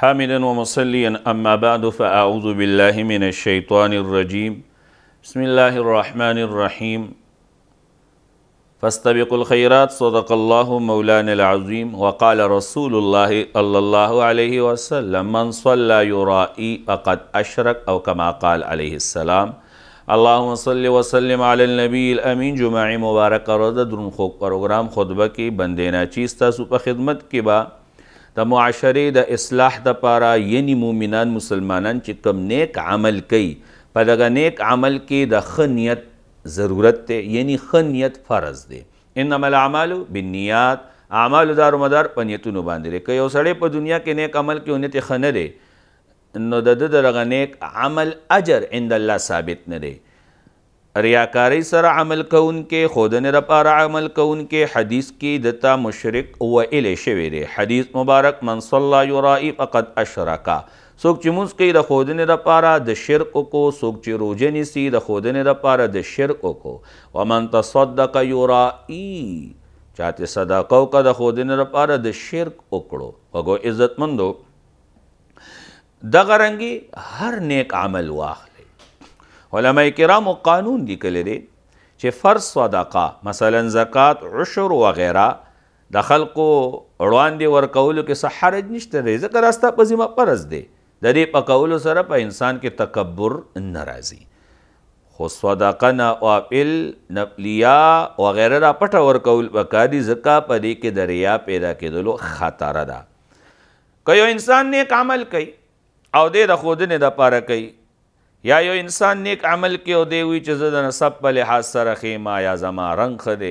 حامدا ومصليا أما بعد فأعوذ بالله من الشيطان الرجيم بسم الله الرحمن الرحيم فاستبقوا الخيرات صدق الله مولانا العظيم وقال رسول الله صلى الله عليه وسلم من صلى يرائي فقد أشرك أو كما قال عليه السلام اللهم صل وسلم على النبي الأمين جمعي مبارك رضا د درون خو پروګرام خطبه کې بندینا خدمت کې با د معاشرې د اصلاح د پاره یعنی مؤمنان مسلمانان چې کم نیک عمل کوي په دغه نیک عمل کې د ښه نیت ضرورت دی یعنی ښه نیت فرض دی انما الاعمال بالنیات اعمال دار مدار په نیتونو باندې دی که یو سړی په دنیا کې نیک عمل کوي نیت ښه نه دی نو د ده دغه نیک عمل اجر عند الله ثابت نه دی ریاکاری سره عمل کوونکې خودنې لپاره عمل کوونکې حدیث کې دتا مشرک ویل شوی دی حدیث مبارک من صلی یرائی فقد اشرکا څوک چې موږ کوي د خودنې لپاره د شرک کو څوک چې روزه نیسي د خودنې لپاره د شرک کو ومن تصدق یرائی چاته صدقه وکړه د خودنې لپاره د شرک وکړو وګو عزتمندو دغه رنګي هر نیک عمل واخ علما کرام قانون لیکل دي چې فرض صدقه مثلا زکات عشر و غیره د خلکو وړاندې ورکولو کې څه حرج نشته دی ځکه راستا په ذمه فرض دی د دې پکولو سره په انسان کې تکبر نه راځي خو صدقه نه اپل نپلیا وغیره را پټه ورکول پکار دي ځکه په دې کې د ریا پیدا کېدلو خطر ده که یو انسان نیک عمل کوي او دې د خودنې دپاره کوي یا یو انسان نیک عمل کې او دی وی چې زه د نسب په لحاظ سره خېما یا زما رنگ خده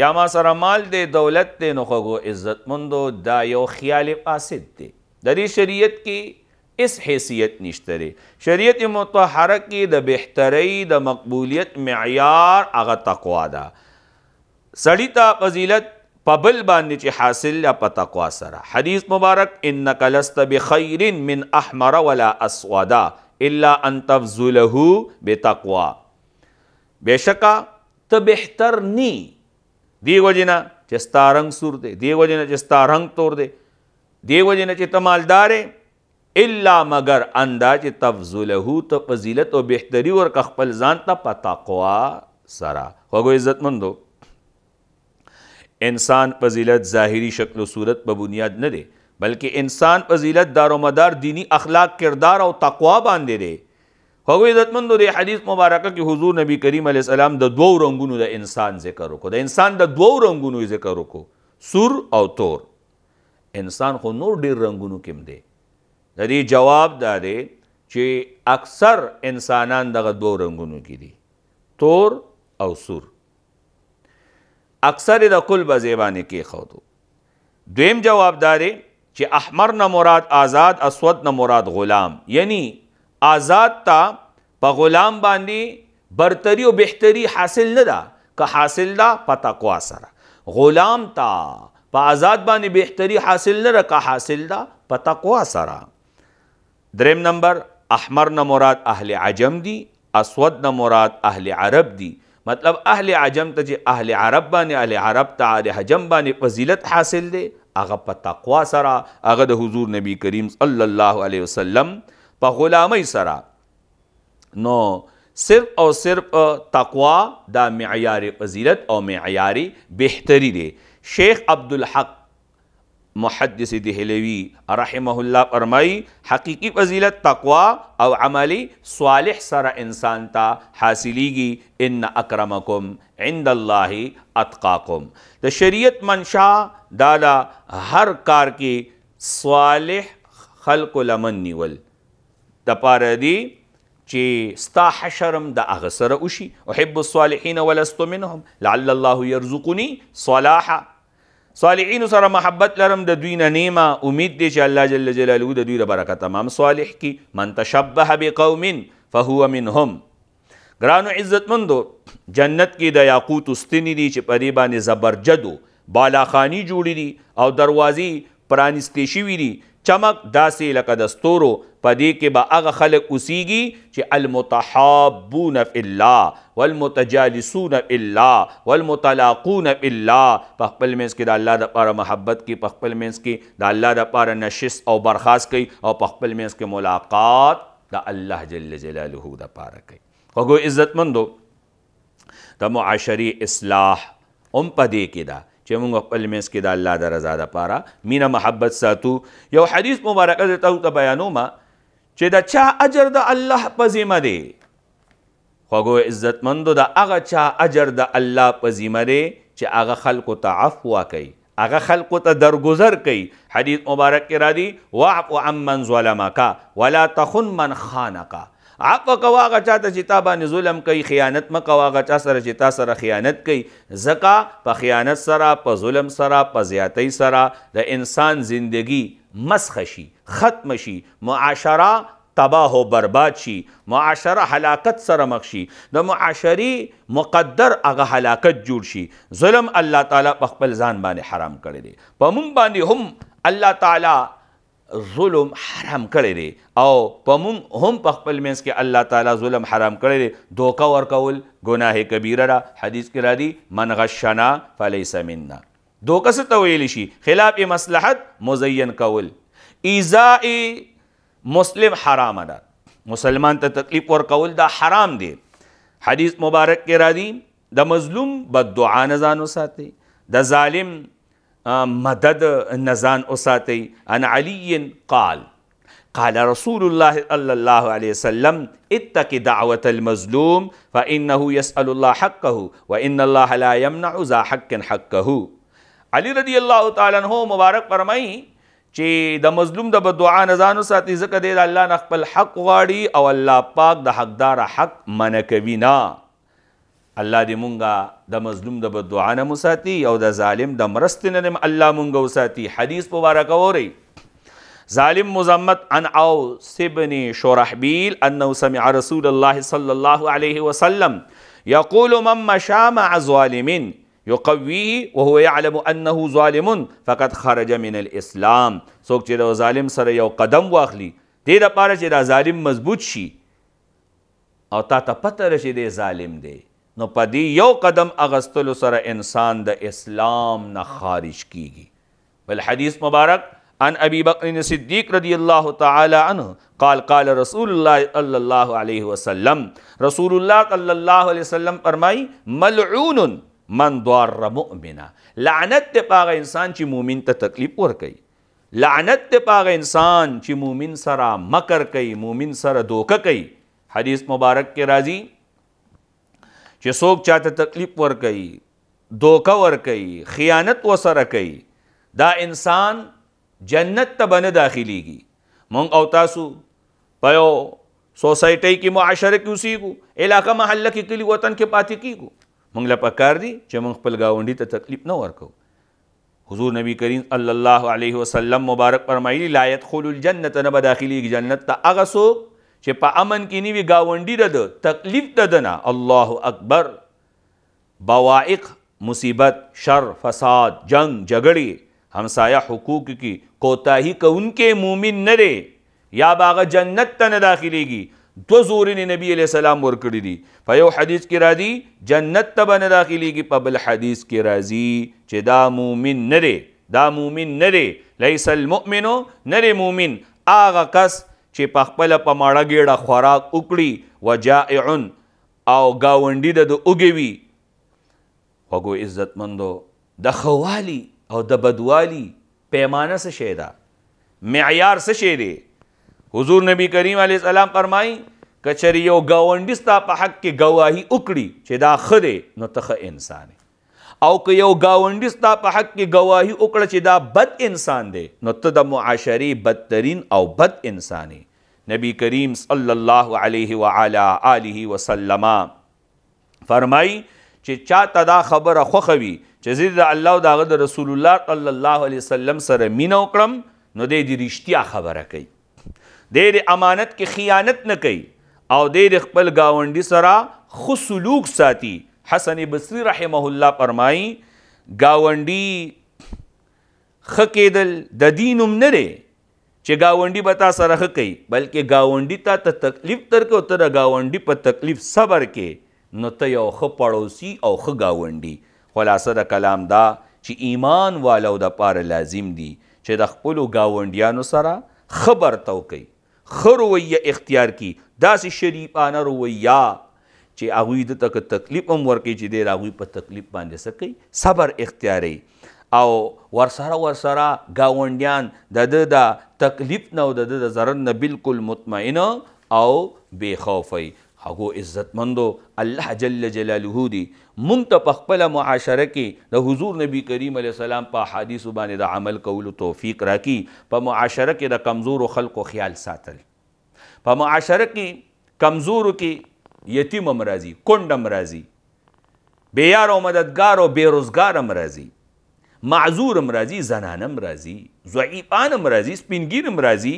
یا ما سره مال دی دولت دی نو خو عزت مندو دا یو خیال فاسد دی د دې شریعت کې اس حیثیت نشته لري شریعت مطهره کې د بهتري د مقبولیت معیار هغه تقوا ده سړی ته فضیلت پبل باندې چې حاصل یا په تقوا سره حدیث مبارک انک لست بخیر من احمر ولا اسودا الا ان تفضله بتقوا بشکا ته بهتر نی دیو جنا چې ستارنګ سور دی دیو جنا چې ستارنګ تور دی دیو جنا چې تمالدار الا مگر اندا چې تفضله ته فضیلت او بهتري ور خپل ځان ته پتقوا سرا خوګو عزت مندو انسان فضیلت ظاهری شکل او صورت په بنیاد نه دی بلکې انسان فضیلت دار و مدار دینی اخلاق کردار او تقوا باندې دی هغه عزتمندو د حدیث مبارکه کې حضور نبی کریم علیه السلام د دوو رنگونو د انسان ذکر وکړو د انسان د دوو رنگونو ذکر وکړو سور او تور انسان خو نور ډیر رنگونو کې دی د دې جواب دا دی چې اکثر انسانان دغه دوو رنگونو کې دي تور او سور اکثر د قلب زیبانه کې خودو دویم جواب داري چې احمر نه مراد آزاد اسود نه مراد غلام یعنی آزاد تا په غلام باندې برتری او بهتری حاصل نه ده که حاصل ده په تقوا سره غلام تا په آزاد باندې بهتري حاصل نه رکا حاصل دا په تقوا سره دریم نمبر احمر نه مراد اهل عجم دي اسود نه مراد اهل عرب دي مطلب اهل عجم ته چې اهل عرب باندې اهل عرب ته اهل عجم باندې فضیلت حاصل دي هغه په تقوا سره هغه د حضور نبی کریم صلی الله علیه وسلم په غلامۍ سره نو صرف او صرف تقوا دا معیار فضیلت او معیار بهتری دی شیخ عبدالحق محدث دهلوی رحمه الله فرمای حقیقی فضیلت تقوا او عملی صالح سره انسان ته حاصلېږي ان اکرمکم عند الله اتقاکم د شریعت منشا دا دا هر کار کې صالح خلق لمن نیول د پاره دی چې ستا حشرم د اغسر اوشي احب الصالحین ولست منهم لعل الله يرزقني صلاحا صالحین سره محبت لرم د دوی نه نیمه امید دی چې الله جل جلاله د دوی د برکت تمام صالح کی من تشبه بقوم فهو منهم ګرانو عزتمندو جنت کې د یاقوت استنی دي چې په دې باندې زبرجدو بالاخانی جوړی دي او دروازې پرانستې شوي دي چمک داسې لکه د ستورو په دې کې به هغه خلک اوسیږي چې المتحابون فی الله والمتجالسون فی الله والمتلاقون فی الله په خپل منځ کې د الله دپاره محبت کوي په خپل منځ کې د الله دپاره نشست او برخاست کوي او په خپل منځ کې ملاقات د الله جل جلاله دپاره کوي خو عزتمندو د معاشري اصلاح هم په دې کې ده چې موږ خپل مینس کې د الله د رضا لپاره مینا محبت ساتو یو حدیث مبارک د تاسو ته بیانوم چې دا چا اجر د الله په ذمہ دی خوګو عزتمندو د هغه چا اجر د الله په ذمہ دی چې هغه خلکو ته عفو کوي هغه خلکو ته درگذر کوي حدیث مبارک کې را دي واعف عمن ظلمک ولا تخن من خانک عفو کوا هغه چاته چې تا باندې ظلم کوي خیانت م کوا هغه چا سره چې تا سره خیانت کوي زکا په خیانت سره په ظلم سره په زیاتۍ سره د انسان زندگی مسخ شي ختم شي معاشره تباه او برباد شي معاشره هلاکت سره مخ شي د معاشري مقدر هغه هلاکت جوړ شي ظلم الله تعالی په خپل ځان باندې حرام کړی دی په مونږ باندې هم الله تعالی ظلم حرام کړی دی او په مونږ هم په خپل منځ کې الله تعالی ظلم حرام کړی دی دوکه ورکول ګناه کبیره را حدیث کې را دي من غشنا فلیس منا دوکه څه ته ویلی شي خلاف مصلحت مزین کول ایزاء مسلم حرام ده مسلمان ته تکلیف ورکول دا حرام دی حدیث مبارک کې را دي د مظلوم بد دعا نه ځان وساتي د ظالم مدد نزان اوساتئ عن علی قال قال رسول الله صلى الله عليه وسلم اتق دعوة المظلوم فإنه يسأل الله حقه وإن الله لا يمنع ذا حق حقه علی رضی الله تعالی عنہ مبارک فرمایي چې د مظلوم د بدعا نه ځان وساتي ځکه د الله نه خپل حق غواړي او الله پاک د حقدار حق منع کوي نه الله دې مونږه د مظلوم د بدعا نه مساتي او د ظالم د مرستې نه الله مونږه وساتي حدیث مبارک اوري ظالم مزمت عن اوس ابن شرحبيل انه سمع رسول الله صلى الله عليه وسلم يقول من مشى مع ظالم يقويه وهو يعلم انه ظالم فقد خرج من الاسلام څوک چې د ظالم سره یو قدم واخلي دې لپاره چې دا ظالم مضبوط شي او تا ته پته راشي دی ظالم دی نو پدې یو قدم اغستلو سره انسان د اسلام نه خارج کیږي بل حدیث مبارک عن ابي بكر الصديق رضي الله تعالى عنه قال قال رسول الله صلى الله عليه وسلم رسول الله صلى الله عليه وسلم فرمای ملعون من ضار مؤمنا لعنت ته پاغه انسان چې مؤمن ته تکلیف ور کوي لعنت ته پاغه انسان چې مؤمن سره مکر کوي مؤمن سره دوکه کوي حدیث مبارک کې راځي چې څوک چاته تکلیف ور کوي دوکه ور کوي خیانت وسره کوي دا انسان جنت ته بنه داخليږي مونږ او تاسو په یو سوسایټي کې معاشره کې اوسېږو علاقه محله کې کلی وطن کې پاتې کیږو مونږ لا پکار دي چې مونږ خپل گاونډي ته تکلیف نه ورکو حضور نبی کریم صلی الله علیه وسلم مبارک فرمایلی لا يدخل الجنه نه بداخلي جنت ته هغه څوک چې په امن کې نیوي گاونډي د تکلیف د دنه الله اکبر بوائق مصیبت شر فساد جنگ جګړې همسایه حقوق کې کوتاهی کوونکې مومن نه دی یا باغه جنت ته نه داخليږي دو زورین نبی علیہ السلام ورکړی دي په یو حدیث کې را دي جنت ته به نه داخليږي په بل حدیث کې راځي چې دا مومن نه دی دا مومن نه دی لیس المؤمن نه دی مومن هغه کس چې په خپل په ماړه ګېړه خوراک وکړي وجائعن او گاونډي د اوګي وي وګو عزتمندو د خوالي او د بدوالي پیمانه څه شی ده معیار څه شی دی حضور نبی کریم علیه السلام فرمایي کچری یو گاونډي ستا په حق کې گواهی وکړي چې دا خده نو تخه انسان او که یو گاونډي ستا په حق کې گواهی وکړه چې دا بد انسان دی نو ته د معاشري بدترین او بد انسانی نبی کریم صلی الله علیه و علی آله وسلم فرمای چې چا ته دا خبره خوخوي چې زید الله او دغه رسول الله صلی الله علیه وسلم سره مینو کړم نو دې دې رښتیا خبره کوي دې امانت کې خیانت نه کوي او دې خپل گاونډي سره خو سلوک ساتي حسن بصری رحمه الله فرمای گاونډي خکېدل د دینوم نه چې گاونډي به تا سره ښه کوي بلکې گاونډي تا ته تکلیف درکړي او ته د گاونډي په تکلیف صبر کې نو ته یو ښه پړوسی او ښه گاونډي خلاصه د کلام دا چې ایمان والو د پاره لازم دي چې د خپلو گاونډیانو سره خبر تو کوي ښه رویه اختیار کی داسې شریفانه رویه چې هغوی د تک تکلیف هم ورکوي چې دی د هغوی په تکلیف باندې څه کوي صبر اختیاری او ورسره ورسره گاونډیان د د د تکلیف نه او د د ضرر نه بالکل مطمئن او بے خوفي هغو عزتمندو الله جل جلاله دی مونږ ته په خپل معاشره کې د حضور نبی کریم علیه السلام په حدیث باندې د عمل کولو توفیق راکړي په معاشره کې د کمزورو خلقو خیال ساتل په معاشره کې کمزورو کې یتیم هم راځي کونډ هم راځي بې یار او مددګار او بې روزګار هم راځي معذورم راځي زنانم راځي ضعیفانم راځي سپینګیرم راځي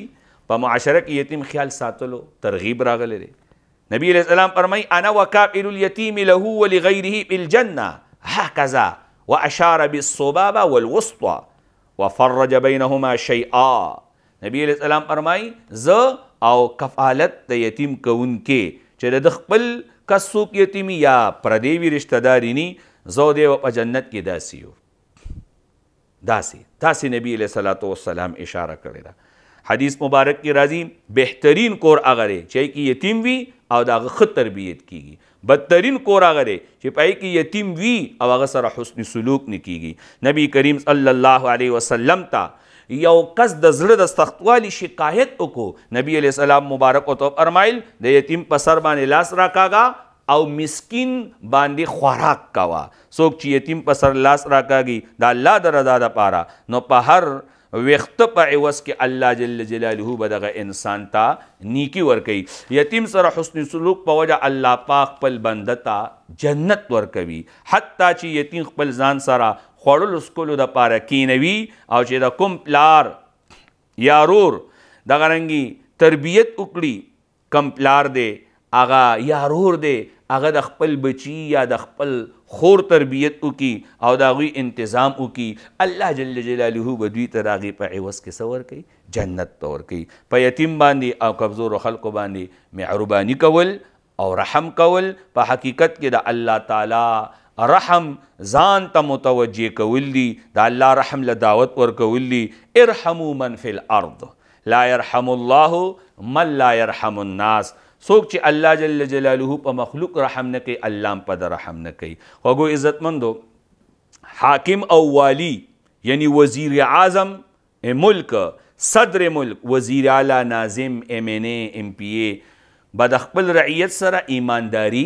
په معاشره کې یتیم خیال ساتلو ترغیب راغلی دی نبی علیہ السلام فرمای انا وکائل الیتیم له ولغیره بالجنه هكذا واشار بالصبابه والوسطى وفرج بينهما شيئا نبی علیہ السلام فرمای ز او کفالت د یتیم کوونکې چې د خپل کسوک یتیمی یا پردیوی رشتہ دارینی زو دی په جنت کې داسیو داسې داسې نبی علیه صلات وسلام اشاره کړې ده حدیث مبارک کې راځي بهترین کور هغه دی چې کې یتیم وي او د هغه ښه تربیت کیږي بدترین کور هغه دی چې په کې یتیم وي او هغه سره حسن سلوک نه کیږي نبی کریم صلی الله علیه وسلم ته یو کس د زړه د سختوالي شکایت وکړو نبی علیه السلام مبارک او ته فرمایل د یتیم په سر باندې لاس راکاږه او مسكين باندې خوراک کوا څوک چې یتیم په سر لاس راکاږي دا الله د رضا د پاره نو په هر وخت په عوض کې الله جل جلاله بدغه انسان ته نیکی ورکي یتیم سره حسن سلوک په وجه الله پاک خپل بنده ته جنت ورکوي حتی چې یتیم خپل ځان سره خوړل سکولو د پاره کینوي او چې د کوم پلار یارور دغه رنګي تربیت وکړي کم پلار دی اغا یارور دی هغه د خپل بچی یا د خپل خور تربیت وکي او د هغوی انتظام وکي الله جل جلاله به دوی ته د هغې په عوض کې څه ورکوي جنت ته ورکوي په یتیم باندې او کمزورو خلکو باندې معرباني کول او رحم کول په حقیقت کې د الله تعالی رحم ځان ته متوجه کول دي د الله رحم له دعوت ورکول دي ارحمو من فی الارض لا يرحم الله من لا يرحم الناس څوک چې الله جل جلاله په مخلوق رحم نه کوي الله په در رحم نه کوي خوږو عزتمندو حاکم او والی یعنی وزیر اعظم ملک صدر ملک وزیر اعلی ناظم ام ان ام پی ای به د خپل رعیت سره ایمانداری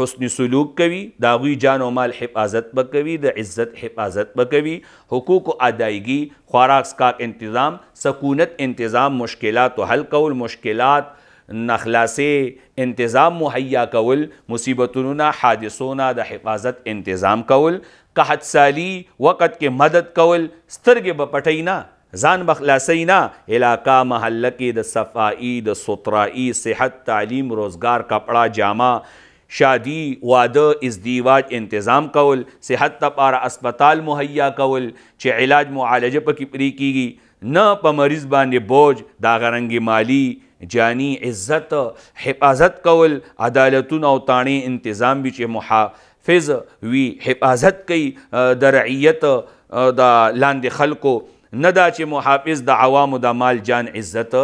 حسن سلوک کوي دا غوی جان او مال حفاظت بکوي د عزت حفاظت بکوي حقوق او ادایګي خوراک سکاک انتظام سکونت انتظام مشکلات او حل کول مشکلات نخلاصې انتظام مهیا کول مصیبتونو نه حادثو نه د حفاظت انتظام کول قحط سالی وقت کې مدد کول سترګې به پټی نه ځان بخلاصی نه علاقه محله کې د صفائی د سطرائی صحت تعلیم روزگار کپړه جامه شادی واده ازدیواج انتظام کول صحت لپاره اسپیټال مهیا کول چې علاج معالجه پکې پری کیږي نه په مریض باندې بوج دا غرنګي مالی جانی عزت حفاظت کول عدالتونه او تانې انتظام به چې محافظ وی حفاظت کوي د رعیت د لاندې خلکو نه دا چې محافظ د عوامو د مال جان عزت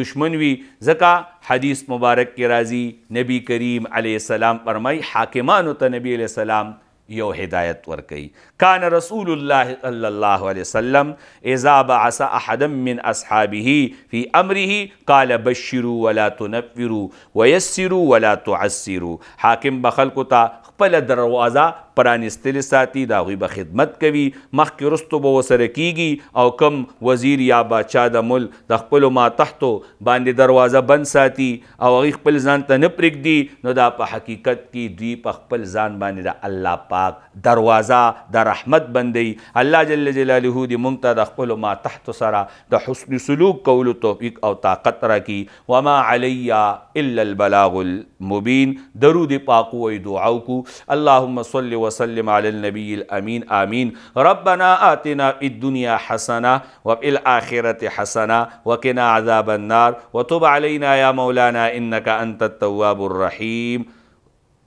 دشمن وي ځکه حدیث مبارک کې راځي نبی کریم علیه السلام فرمای حاکمانو ته نبی علیه السلام یو هدایت ورکړي کان رسول الله صلی الله علیه وسلم اذا بعث احد من اصحابه في امره قال بشروا ولا تنفروا ويسروا ولا تعسروا حاکم بخلق ته خپل دروازه پرانستل ساتي دا غوي به خدمت کوي مخکې رستو به وسره کیږي او کم وزیر یا بادشاہ د مل د خپل ما تحتو باندې دروازه بند ساتي او هغه خپل ځان ته نه پرېږدي نو دا په حقیقت کې دوی په خپل ځان باندې د الله پاک دروازه د رحمت بندي الله جل جلاله دې مونږ ته د خپل ما تحت سره د حسن سلوک کولو توفیق او طاقت راکړي وما علی الا البلاغ المبین درود پاک وې دعاو کو اللهم صل و وسلم على النبي الأمين آمين ربنا آتنا في الدنيا حسنة وفي الآخرة حسنة وكنا عذاب النار وتب علينا يا مولانا إنك أنت التواب الرحيم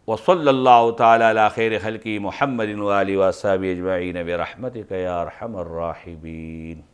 وصلى الله تعالى على خير خلقه محمد وآله وصحبه أجمعين برحمتك يا أرحم الراحمين